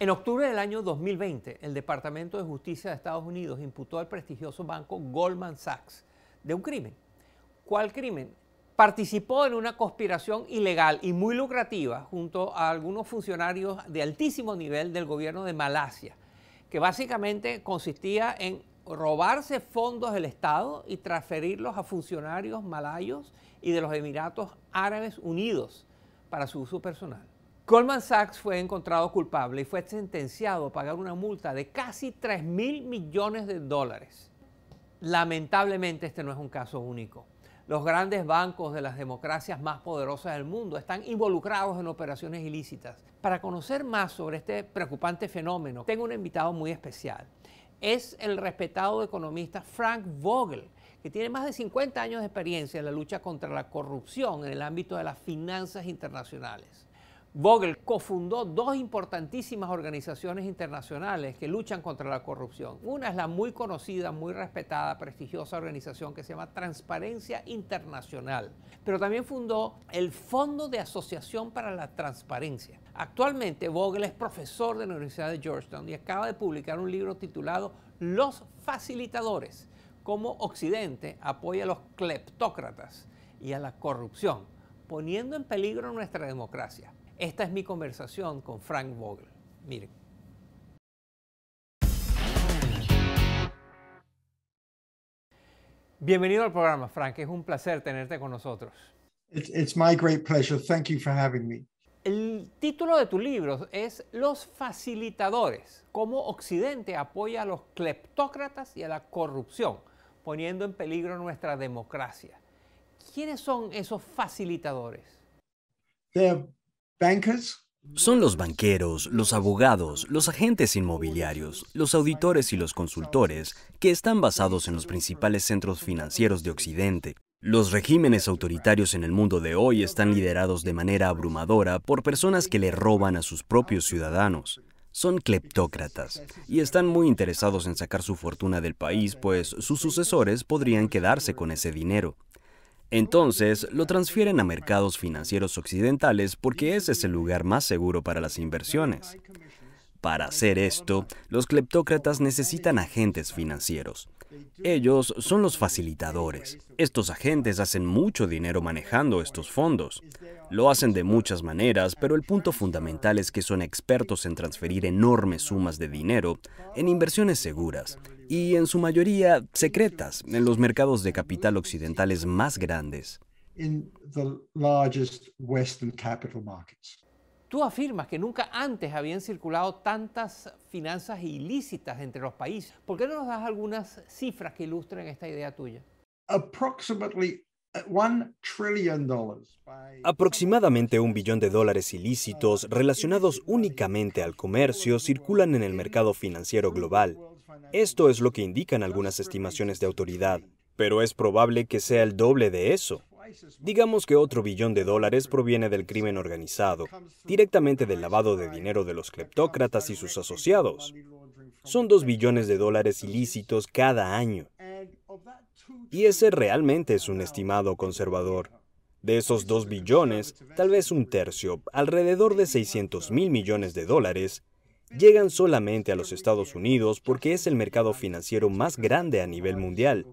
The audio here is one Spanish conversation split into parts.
En octubre del año 2020, el Departamento de Justicia de Estados Unidos imputó al prestigioso banco Goldman Sachs de un crimen. ¿Cuál crimen? Participó en una conspiración ilegal y muy lucrativa junto a algunos funcionarios de altísimo nivel del gobierno de Malasia, que básicamente consistía en robarse fondos del Estado y transferirlos a funcionarios malayos y de los Emiratos Árabes Unidos para su uso personal. Goldman Sachs fue encontrado culpable y fue sentenciado a pagar una multa de casi 3 mil millones de dólares. Lamentablemente este no es un caso único. Los grandes bancos de las democracias más poderosas del mundo están involucrados en operaciones ilícitas. Para conocer más sobre este preocupante fenómeno, tengo un invitado muy especial. Es el respetado economista Frank Vogel, que tiene más de 50 años de experiencia en la lucha contra la corrupción en el ámbito de las finanzas internacionales. Vogel cofundó dos importantísimas organizaciones internacionales que luchan contra la corrupción. Una es la muy conocida, muy respetada, prestigiosa organización que se llama Transparencia Internacional, pero también fundó el Fondo de Asociación para la Transparencia. Actualmente Vogel es profesor de la Universidad de Georgetown y acaba de publicar un libro titulado Los facilitadores, cómo Occidente apoya a los cleptócratas y a la corrupción, poniendo en peligro nuestra democracia. Esta es mi conversación con Frank Vogel. Miren. Bienvenido al programa, Frank. Es un placer tenerte con nosotros. It's, my great pleasure. Thank you for having me. El título de tu libro es Los facilitadores, cómo Occidente apoya a los cleptócratas y a la corrupción, poniendo en peligro nuestra democracia. ¿Quiénes son esos facilitadores? Son los banqueros, los abogados, los agentes inmobiliarios, los auditores y los consultores que están basados en los principales centros financieros de Occidente. Los regímenes autoritarios en el mundo de hoy están liderados de manera abrumadora por personas que le roban a sus propios ciudadanos. Son cleptócratas y están muy interesados en sacar su fortuna del país, pues sus sucesores podrían quedarse con ese dinero. Entonces, lo transfieren a mercados financieros occidentales porque ese es el lugar más seguro para las inversiones. Para hacer esto, los cleptócratas necesitan agentes financieros. Ellos son los facilitadores. Estos agentes hacen mucho dinero manejando estos fondos. Lo hacen de muchas maneras, pero el punto fundamental es que son expertos en transferir enormes sumas de dinero en inversiones seguras y en su mayoría secretas en los mercados de capital occidentales más grandes. Tú afirmas que nunca antes habían circulado tantas finanzas ilícitas entre los países. ¿Por qué no nos das algunas cifras que ilustren esta idea tuya? Uh, Aproximadamente un billón de dólares ilícitos relacionados únicamente al comercio circulan en el mercado financiero global. Esto es lo que indican algunas estimaciones de autoridad, pero es probable que sea el doble de eso. Digamos que otro billón de dólares proviene del crimen organizado, directamente del lavado de dinero de los cleptócratas y sus asociados. Son dos billones de dólares ilícitos cada año. Y ese realmente es un estimado conservador. De esos dos billones, tal vez un tercio, alrededor de 600 mil millones de dólares, llegan solamente a los Estados Unidos porque es el mercado financiero más grande a nivel mundial.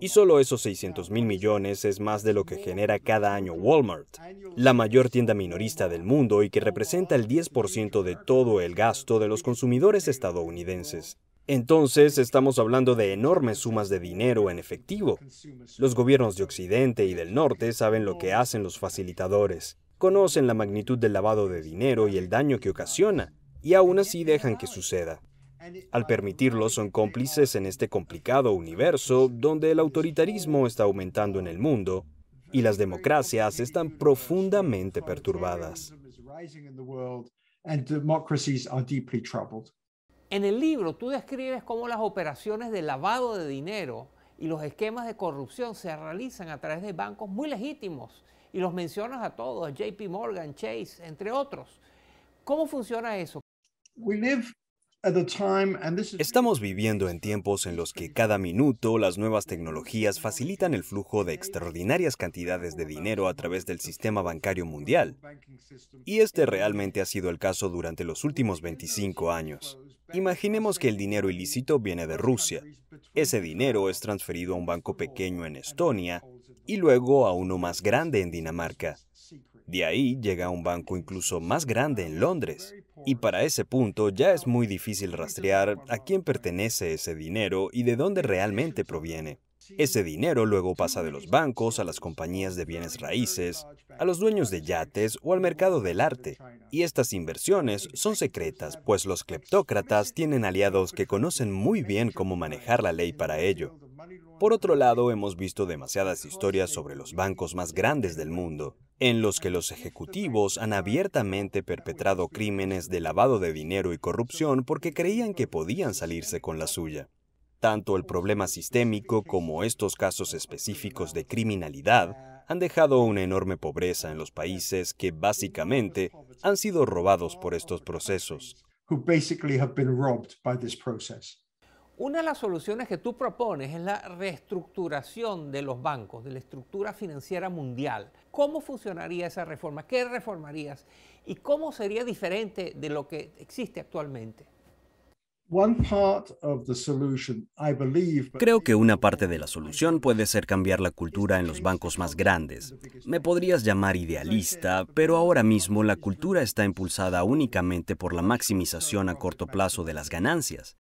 Y solo esos 600 mil millones es más de lo que genera cada año Walmart, la mayor tienda minorista del mundo y que representa el 10% de todo el gasto de los consumidores estadounidenses. Entonces estamos hablando de enormes sumas de dinero en efectivo. Los gobiernos de Occidente y del Norte saben lo que hacen los facilitadores, conocen la magnitud del lavado de dinero y el daño que ocasiona, y aún así dejan que suceda. Al permitirlo, son cómplices en este complicado universo donde el autoritarismo está aumentando en el mundo y las democracias están profundamente perturbadas. En el libro tú describes cómo las operaciones de lavado de dinero y los esquemas de corrupción se realizan a través de bancos muy legítimos y los mencionas a todos, JP Morgan, Chase, entre otros. ¿Cómo funciona eso? Estamos viviendo en tiempos en los que cada minuto las nuevas tecnologías facilitan el flujo de extraordinarias cantidades de dinero a través del sistema bancario mundial. Y este realmente ha sido el caso durante los últimos 25 años. Imaginemos que el dinero ilícito viene de Rusia. Ese dinero es transferido a un banco pequeño en Estonia y luego a uno más grande en Dinamarca. De ahí llega a un banco incluso más grande en Londres. Y para ese punto ya es muy difícil rastrear a quién pertenece ese dinero y de dónde realmente proviene. Ese dinero luego pasa de los bancos a las compañías de bienes raíces, a los dueños de yates o al mercado del arte. Y estas inversiones son secretas, pues los cleptócratas tienen aliados que conocen muy bien cómo manejar la ley para ello. Por otro lado, hemos visto demasiadas historias sobre los bancos más grandes del mundo, en los que los ejecutivos han abiertamente perpetrado crímenes de lavado de dinero y corrupción porque creían que podían salirse con la suya. Tanto el problema sistémico como estos casos específicos de criminalidad han dejado una enorme pobreza en los países que básicamente han sido robados por estos procesos. Una de las soluciones que tú propones es la reestructuración de los bancos, de la estructura financiera mundial. ¿Cómo funcionaría esa reforma? ¿Qué reformarías? ¿Y cómo sería diferente de lo que existe actualmente? Creo que una parte de la solución puede ser cambiar la cultura en los bancos más grandes. Me podrías llamar idealista, pero ahora mismo la cultura está impulsada únicamente por la maximización a corto plazo de las ganancias.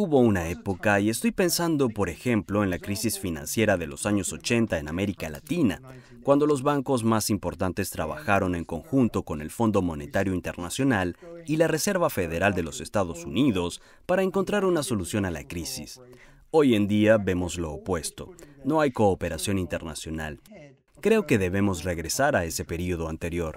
Hubo una época, y estoy pensando por ejemplo en la crisis financiera de los años 80 en América Latina, cuando los bancos más importantes trabajaron en conjunto con el Fondo Monetario Internacional y la Reserva Federal de los Estados Unidos para encontrar una solución a la crisis. Hoy en día vemos lo opuesto, no hay cooperación internacional. Creo que debemos regresar a ese periodo anterior.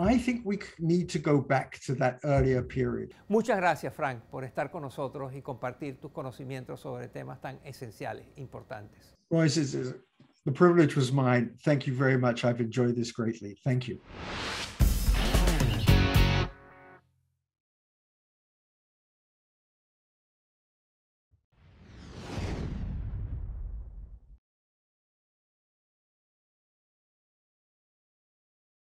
Muchas gracias, Frank, por estar con nosotros y compartir tus conocimientos sobre temas tan esenciales, importantes. The privilege was mine. Thank you very much. I've enjoyed this greatly. Thank you.